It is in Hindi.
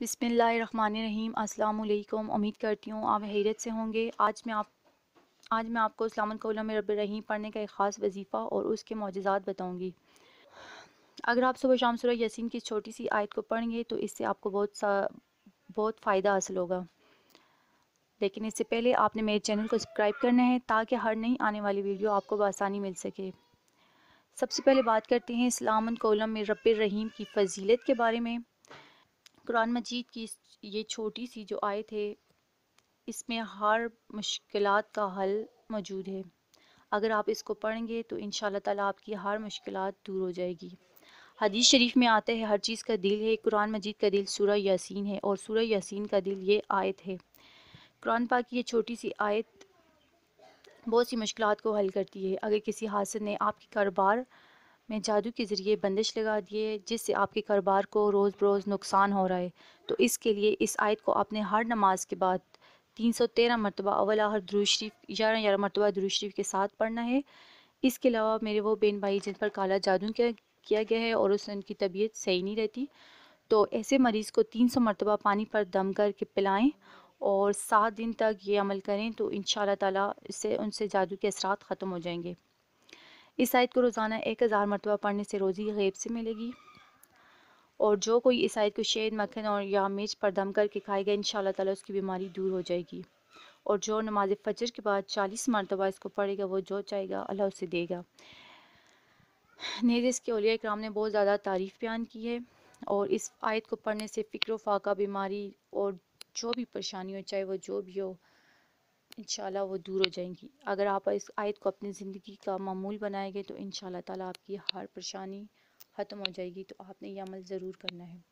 बिसमीम अल्लाम उम्मीद करती हूँ आप हैरत से होंगे आज मैं आप आज मैं आपको इस्लामकोला में रब रहीम पढ़ने का एक ख़ास वजीफ़ा और उसके मोजात बताऊँगी अगर आप सुबह शाम सुरह यसीन की छोटी सी आयत को पढ़ेंगे तो इससे आपको बहुत सा बहुत फ़ायदा हासिल होगा लेकिन इससे पहले आपने मेरे चैनल को सब्सक्राइब करना है ताकि हर नई आने वाली वीडियो आपको बसानी मिल सके सबसे पहले बात करते हैं इस्लाम कोलम में रब रहीम की फजीलत के बारे में कुरान मजीद की ये छोटी सी जो आयत है इसमें हर मुश्किल का हल मौजूद है अगर आप इसको पढ़ेंगे तो इन ताला आपकी हर मुश्किल दूर हो जाएगी हदीस शरीफ में आते हैं हर चीज़ का दिल है कुरान मजीद का दिल सूर्य यासीन है और सूर्य यासीन का दिल ये आयत है कुरान पाक की ये छोटी सी आयत बहुत सी मुश्किल को हल करती है अगर किसी हादसे ने आपकी कारोबार में जादू के ज़रिए बंदिश लगा दिए जिससे आपके कारोबार को रोज़ बरोज़ नुकसान हो रहा है तो इसके लिए इस आयत को आपने हर नमाज के बाद तीन सौ तेरह मरतबा अवल आहर दुरुशरीफ ग्यारह ग्यारह मरतबा दुरुशरीफ के साथ पढ़ना है इसके अलावा मेरे वो बेन भाई जिन पर काला जादू किया किया गया है और उससे उनकी तबीयत सही नहीं रहती तो ऐसे मरीज़ को तीन सौ मरतबा पानी पर दम करके पिलाएँ और सात दिन तक ये अमल करें तो इन ताला इससे उनसे जादू के असरात ख़त्म हो जाएंगे इस आयत को रोज़ाना एक हज़ार मरतबा पढ़ने से रोज़ी गैब से मिलेगी और जो कोई इस आयत को शेद मक्खन और या मिर्च पर दम करके खाएगा इन ताला उसकी बीमारी दूर हो जाएगी और जो नमाज फजर के बाद चालीस मरतबा इसको पढ़ेगा वो जो चाहेगा अल्लाह उसे देगा नेज़ इसके ओलिया इक्राम ने बहुत ज़्यादा तारीफ़ बयान की है और इस आयत को पढ़ने से फ़िक्र फाका बीमारी और जो भी परेशानी हो चाहे वो जो भी हो इन वो दूर हो जाएंगी अगर आप इस आयत को अपनी ज़िंदगी का मामूल बनाएंगे तो इन ताला आपकी हर परेशानी ख़त्म हो जाएगी तो आपने ये अमल ज़रूर करना है